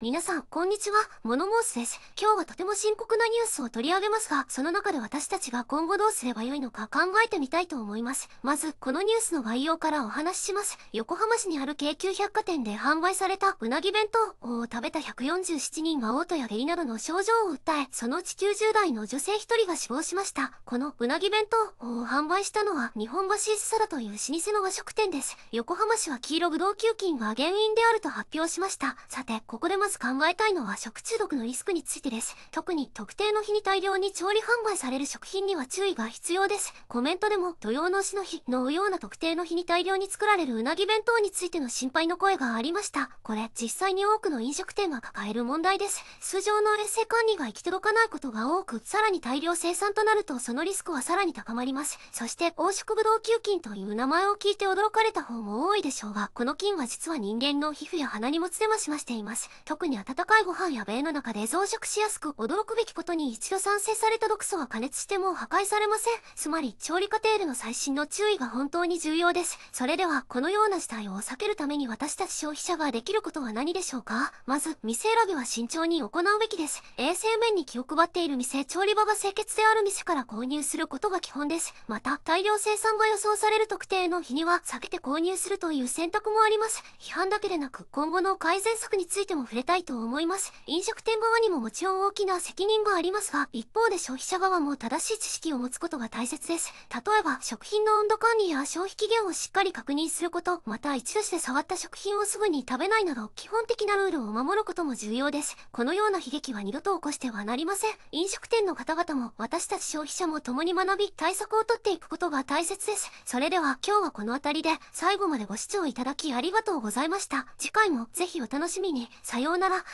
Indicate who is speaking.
Speaker 1: 皆さん、こんにちは。モノモースです。今日はとても深刻なニュースを取り上げますが、その中で私たちが今後どうすればよいのか考えてみたいと思います。まず、このニュースの概要からお話しします。横浜市にある京急百貨店で販売されたうなぎ弁当を食べた147人が嘔吐や下痢などの症状を訴え、そのうち90代の女性1人が死亡しました。このうなぎ弁当を販売したのは、日本橋サラという老舗の和食店です。横浜市は黄色ブドウ球菌が原因であると発表しました。さて、ここでままず考えたいのは食中毒のリスクについてです。特に特定の日に大量に調理販売される食品には注意が必要です。コメントでも土用の丑の日のような特定の日に大量に作られるうなぎ弁当についての心配の声がありました。これ実際に多くの飲食店が抱える問題です。通常の衛生管理が行き届かないことが多く、さらに大量生産となるとそのリスクはさらに高まります。そして黄色ブドウ球菌という名前を聞いて驚かれた方も多いでしょうが、この菌は実は人間の皮膚や鼻にもつれましましています。特に温かいご飯や米の中で増殖しやすく驚くべきことに一度産生された毒素は加熱しても破壊されません。つまり調理過程での最新の注意が本当に重要です。それではこのような事態を避けるために私たち消費者ができることは何でしょうかまず、店選びは慎重に行うべきです。衛生面に気を配っている店、調理場が清潔である店から購入することが基本です。また、大量生産が予想される特定の日には避けて購入するという選択もあります。批判だけでなく今後の改善策についても触れたいと思います。飲食店側にももちろん大きな責任がありますが、一方で消費者側も正しい知識を持つことが大切です。例えば、食品の温度管理や消費期限をしっかり確認すること、また一度して触った食品をすぐに食べないなど、基本的なルールを守ることも重要です。このような悲劇は二度と起こしてはなりません。飲食店の方々も、私たち消費者も共に学び、対策をとっていくことが大切です。それでは、今日はこの辺りで、最後までご視聴いただきありがとうございました。次回もぜひお楽しみに。さようなら。なら